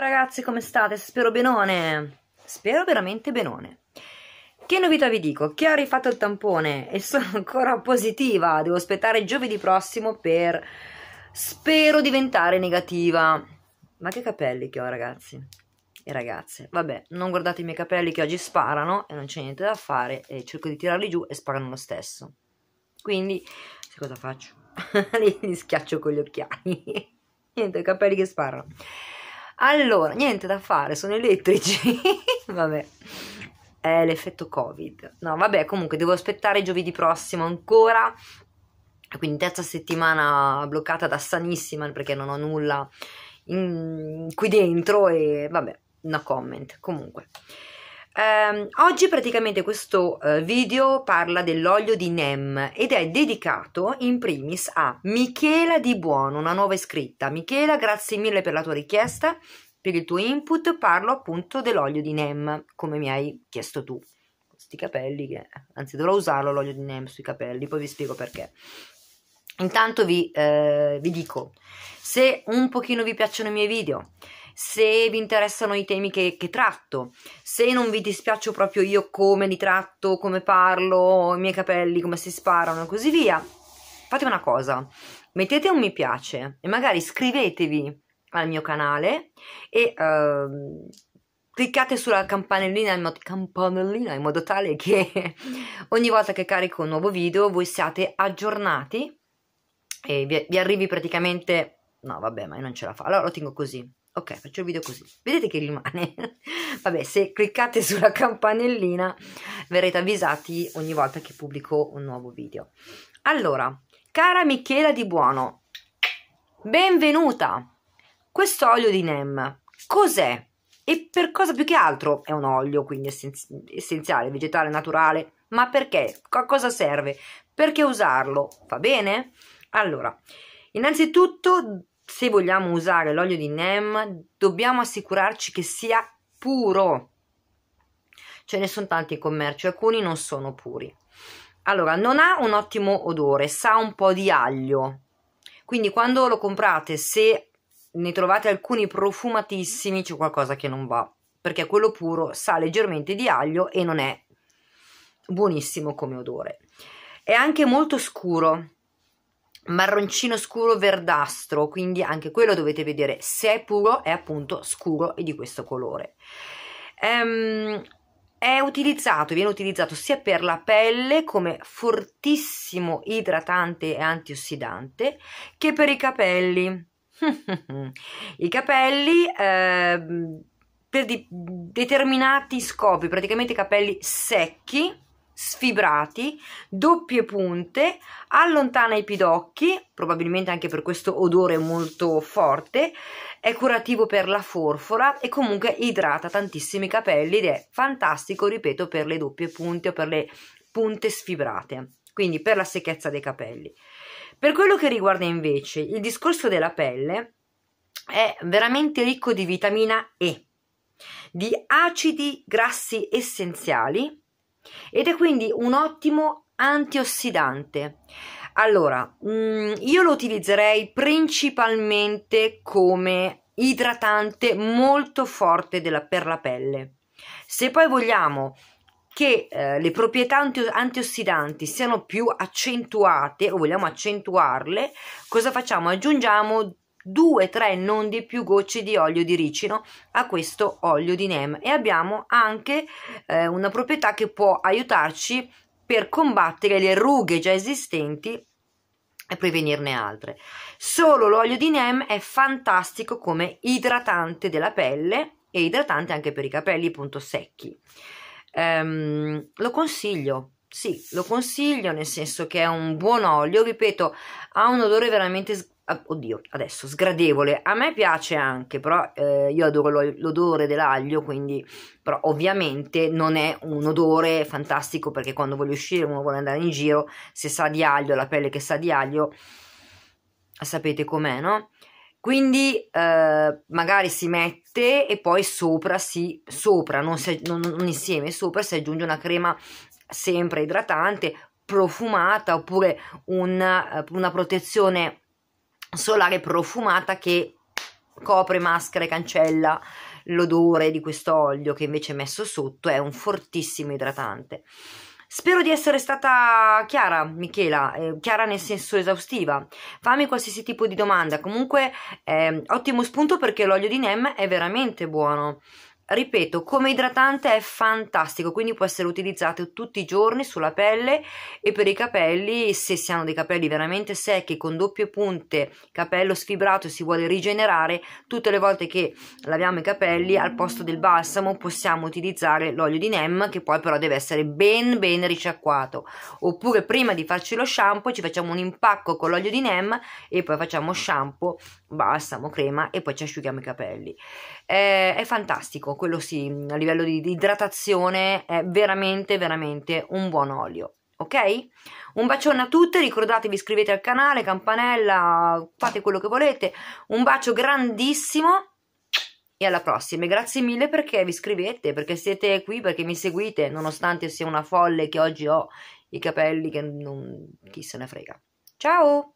ragazzi, come state? Spero benone. Spero veramente benone. Che novità vi dico? Che ho rifatto il tampone e sono ancora positiva. Devo aspettare giovedì prossimo per spero diventare negativa. Ma che capelli che ho, ragazzi. E ragazze, vabbè, non guardate i miei capelli che oggi sparano e non c'è niente da fare e cerco di tirarli giù e sparano lo stesso. Quindi, se cosa faccio? li, li schiaccio con gli occhiali. niente, i capelli che sparano. Allora, niente da fare, sono elettrici. vabbè. È l'effetto Covid. No, vabbè, comunque devo aspettare giovedì prossimo ancora. Quindi terza settimana bloccata da sanissima perché non ho nulla in... qui dentro e vabbè, no comment. Comunque. Um, oggi praticamente questo uh, video parla dell'olio di NEM ed è dedicato in primis a Michela Di Buono, una nuova iscritta. Michela, grazie mille per la tua richiesta, per il tuo input. Parlo appunto dell'olio di NEM, come mi hai chiesto tu. Questi capelli, che... anzi dovrò usarlo l'olio di NEM sui capelli, poi vi spiego perché. Intanto vi, eh, vi dico, se un pochino vi piacciono i miei video se vi interessano i temi che, che tratto, se non vi dispiaccio proprio io come li tratto, come parlo, i miei capelli, come si sparano e così via. Fate una cosa, mettete un mi piace e magari iscrivetevi al mio canale e uh, cliccate sulla campanellina in, modo, campanellina in modo tale che ogni volta che carico un nuovo video voi siate aggiornati e vi, vi arrivi praticamente no vabbè ma io non ce la fa allora lo tengo così ok faccio il video così vedete che rimane vabbè se cliccate sulla campanellina verrete avvisati ogni volta che pubblico un nuovo video allora cara Michela Di Buono benvenuta questo olio di NEM cos'è e per cosa più che altro è un olio quindi essenziale vegetale naturale ma perché? A cosa serve? Perché usarlo? Va bene? Allora, innanzitutto se vogliamo usare l'olio di NEM dobbiamo assicurarci che sia puro. Ce ne sono tanti in commercio, alcuni non sono puri. Allora, non ha un ottimo odore, sa un po' di aglio. Quindi quando lo comprate, se ne trovate alcuni profumatissimi, c'è qualcosa che non va, perché quello puro sa leggermente di aglio e non è buonissimo come odore. È anche molto scuro, marroncino scuro verdastro, quindi anche quello dovete vedere, se è puro è appunto scuro e di questo colore. Ehm, è utilizzato, viene utilizzato sia per la pelle come fortissimo idratante e antiossidante che per i capelli. I capelli eh, per determinati scopi, praticamente i capelli secchi sfibrati, doppie punte, allontana i pidocchi, probabilmente anche per questo odore molto forte, è curativo per la forfora e comunque idrata tantissimi capelli ed è fantastico, ripeto, per le doppie punte o per le punte sfibrate, quindi per la secchezza dei capelli. Per quello che riguarda invece il discorso della pelle, è veramente ricco di vitamina E, di acidi grassi essenziali, ed è quindi un ottimo antiossidante. Allora, mm, io lo utilizzerei principalmente come idratante molto forte della, per la pelle. Se poi vogliamo che eh, le proprietà anti- antiossidanti siano più accentuate o vogliamo accentuarle, cosa facciamo? Aggiungiamo 2 tre, non di più gocce di olio di ricino a questo olio di NEM e abbiamo anche eh, una proprietà che può aiutarci per combattere le rughe già esistenti e prevenirne altre. Solo l'olio di NEM è fantastico come idratante della pelle e idratante anche per i capelli appunto secchi. Um, lo consiglio sì, lo consiglio nel senso che è un buon olio, ripeto, ha un odore veramente Ah, oddio, adesso sgradevole. A me piace anche, però eh, io adoro l'odore dell'aglio, quindi però ovviamente non è un odore fantastico perché quando voglio uscire, uno vuole andare in giro, se sa di aglio, la pelle che sa di aglio, sapete com'è, no? Quindi eh, magari si mette e poi sopra si sopra, non, si, non, non insieme, sopra si aggiunge una crema sempre idratante, profumata oppure una, una protezione solare profumata che copre, maschera e cancella l'odore di questo olio che invece messo sotto è un fortissimo idratante. Spero di essere stata chiara, Michela, eh, chiara nel senso esaustiva. Fammi qualsiasi tipo di domanda. Comunque, eh, ottimo spunto perché l'olio di NEM è veramente buono ripeto, come idratante è fantastico, quindi può essere utilizzato tutti i giorni sulla pelle e per i capelli, se si hanno dei capelli veramente secchi con doppie punte, capello sfibrato e si vuole rigenerare, tutte le volte che laviamo i capelli al posto del balsamo possiamo utilizzare l'olio di NEM che poi però deve essere ben ben risciacquato, oppure prima di farci lo shampoo ci facciamo un impacco con l'olio di NEM e poi facciamo shampoo, balsamo, crema e poi ci asciughiamo i capelli. Eh, è fantastico quello sì, a livello di, di idratazione è veramente, veramente un buon olio ok? Un bacione a tutte, ricordatevi iscrivetevi al canale, campanella, fate quello che volete, un bacio grandissimo e alla prossima. Grazie mille perché vi iscrivete, perché siete qui, perché mi seguite, nonostante sia una folle che oggi ho i capelli che non... chi se ne frega. Ciao!